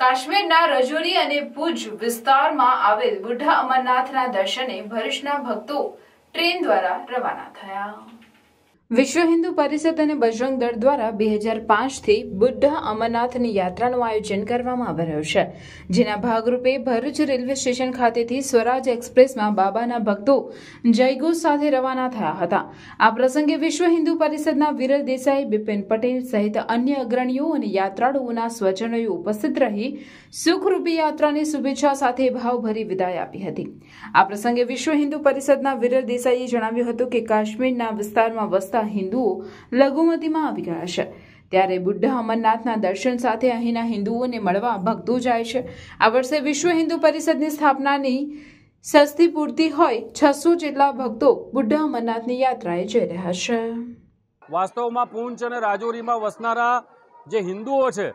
કાશ્મીરના રજોરી અને ભુજ વિસ્તારમાં આવેલ બુઢા અમરનાથના દર્શને ભરૂચના ભક્તો ટ્રેન દ્વારા રવાના થયા વિશ્વ હિન્દુ પરિષદ અને બજરંગ દળ દ્વારા બે હજાર પાંચથી બુદ્ધ અમરનાથની યાત્રાનું આયોજન કરવામાં આવી રહ્યું છે જેના ભાગરૂપે ભરૂચ રેલવે સ્ટેશન ખાતેથી સ્વરાજ એક્સપ્રેસમાં બાબાના ભક્તો જયગો સાથે રવાના થયા હતા આ પ્રસંગે વિશ્વ હિન્દુ પરિષદના વિરલ દેસાઈ બિપિન પટેલ સહિત અન્ય અગ્રણીઓ અને યાત્રાળુઓના સ્વજનોએ ઉપસ્થિત રહી સુખરૂપી યાત્રાની શુભેચ્છા સાથે ભાવભરી વિદાય આપી હતી આ પ્રસંગે વિશ્વ હિન્દુ પરિષદના વિરલ દેસાઈએ જણાવ્યું હતું કે કાશ્મીરના વિસ્તારમાં વસતા આવતા હિન્દુઓ લઘુમતીમાં આવી ગયા છે ત્યારે બુઢા અમરનાથના દર્શન સાથે અહીંના હિન્દુઓને મળવા ભક્તો જાય છે આ વર્ષે વિશ્વ હિન્દુ પરિષદની સ્થાપનાની સસ્તી પૂરતી હોય છસો જેટલા ભક્તો બુઢા અમરનાથની યાત્રાએ જઈ રહ્યા છે વાસ્તવમાં પૂંચ અને રાજૌરીમાં વસનારા જે હિન્દુઓ છે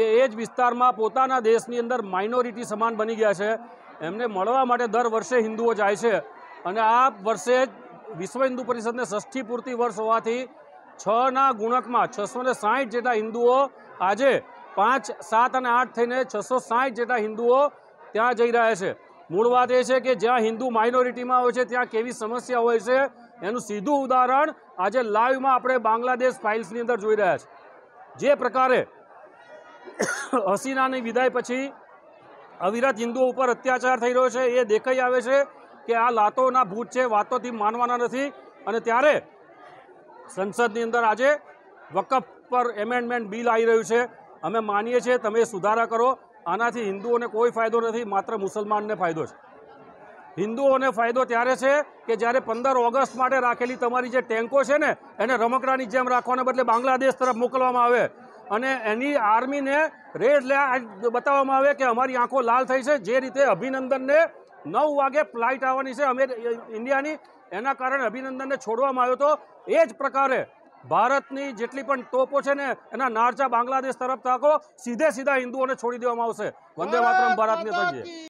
એ એ જ વિસ્તારમાં પોતાના દેશની અંદર માઇનોરિટી સમાન બની ગયા છે એમને મળવા માટે દર વર્ષે હિન્દુઓ જાય છે અને આ વર્ષે વિશ્વ હિન્દુ પરિષદને ષષ્ઠી પૂર્તિ વર્ષ હોવાથી છના ગુણકમાં છસો ને સાહીઠ જેટલા હિન્દુઓ આજે પાંચ સાત અને આઠ થઈને છસો સાહીઠ જેટલા હિન્દુઓ ત્યાં જઈ રહ્યા છે મૂળ વાત એ છે કે જ્યાં હિન્દુ માઇનોરિટીમાં હોય છે ત્યાં કેવી સમસ્યા હોય છે એનું સીધું ઉદાહરણ આજે લાઈવમાં આપણે બાંગ્લાદેશ ફાઇલ્સની અંદર જોઈ રહ્યા છે જે પ્રકારે હસીનાની વિદાય પછી અવિરત હિન્દુઓ ઉપર અત્યાચાર થઈ રહ્યો છે એ દેખાઈ આવે છે કે આ લાતોના ભૂત છે વાતોથી માનવાના નથી અને ત્યારે સંસદની અંદર આજે વકફ પર એમેન્ડમેન્ટ બિલ આવી રહ્યું છે અમે માનીએ છીએ તમે સુધારા કરો આનાથી હિન્દુઓને કોઈ ફાયદો નથી માત્ર મુસલમાનને ફાયદો છે હિન્દુઓને ફાયદો ત્યારે છે કે જ્યારે પંદર ઓગસ્ટ માટે રાખેલી તમારી જે ટેન્કો છે ને એને રમકડાની જેમ રાખવાને બદલે બાંગ્લાદેશ તરફ મોકલવામાં આવે અને એની આર્મીને રેડ બતાવવામાં આવે કે અમારી આંખો લાલ થઈ છે જે રીતે અભિનંદનને નવ વાગે ફ્લાઇટ આવવાની છે અમે ઇન્ડિયાની એના કારણે અભિનંદનને છોડવામાં આવ્યો હતો એ જ પ્રકારે ભારતની જેટલી પણ ટોપો છે ને એના નારચા બાંગ્લાદેશ તરફ તાકો સીધે સીધા હિન્દુઓને છોડી દેવામાં આવશે વંદે માતરમ ભારતની તજે